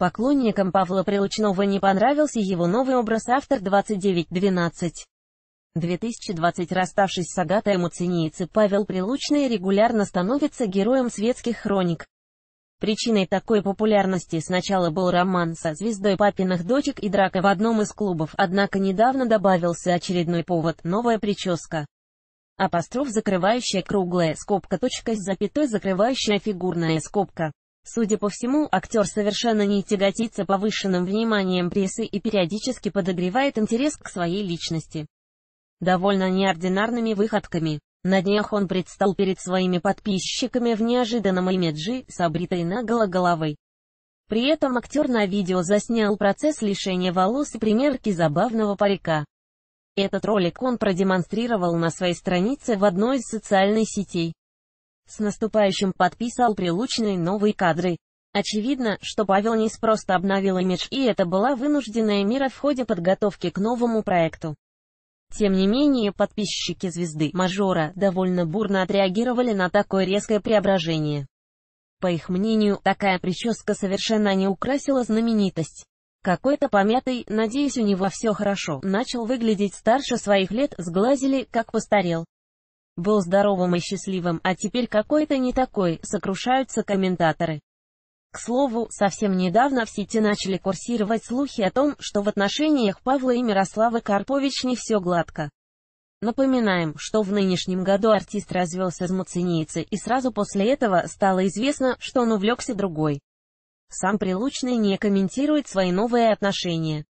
Поклонникам Павла Прилучного не понравился его новый образ автор 29.12. 2020 Расставшись с Агатой Муцениицы, Павел Прилучный регулярно становится героем светских хроник. Причиной такой популярности сначала был роман со звездой папиных дочек и драка в одном из клубов, однако недавно добавился очередной повод – новая прическа. Апостроф закрывающая круглая скобка точка с запятой закрывающая фигурная скобка. Судя по всему, актер совершенно не тяготится повышенным вниманием прессы и периодически подогревает интерес к своей личности. Довольно неординарными выходками. На днях он предстал перед своими подписчиками в неожиданном имиджи с обритой наголо головой. При этом актер на видео заснял процесс лишения волос и примерки забавного парика. Этот ролик он продемонстрировал на своей странице в одной из социальных сетей. С наступающим подписал прилучные новые кадры. Очевидно, что Павел Нис просто обновил имидж, и это была вынужденная мера в ходе подготовки к новому проекту. Тем не менее, подписчики звезды Мажора довольно бурно отреагировали на такое резкое преображение. По их мнению, такая прическа совершенно не украсила знаменитость. Какой-то помятый, надеюсь у него все хорошо, начал выглядеть старше своих лет, сглазили, как постарел. Был здоровым и счастливым, а теперь какой-то не такой, сокрушаются комментаторы. К слову, совсем недавно в сети начали курсировать слухи о том, что в отношениях Павла и Мирославы Карпович не все гладко. Напоминаем, что в нынешнем году артист развелся с муценицей, и сразу после этого стало известно, что он увлекся другой. Сам Прилучный не комментирует свои новые отношения.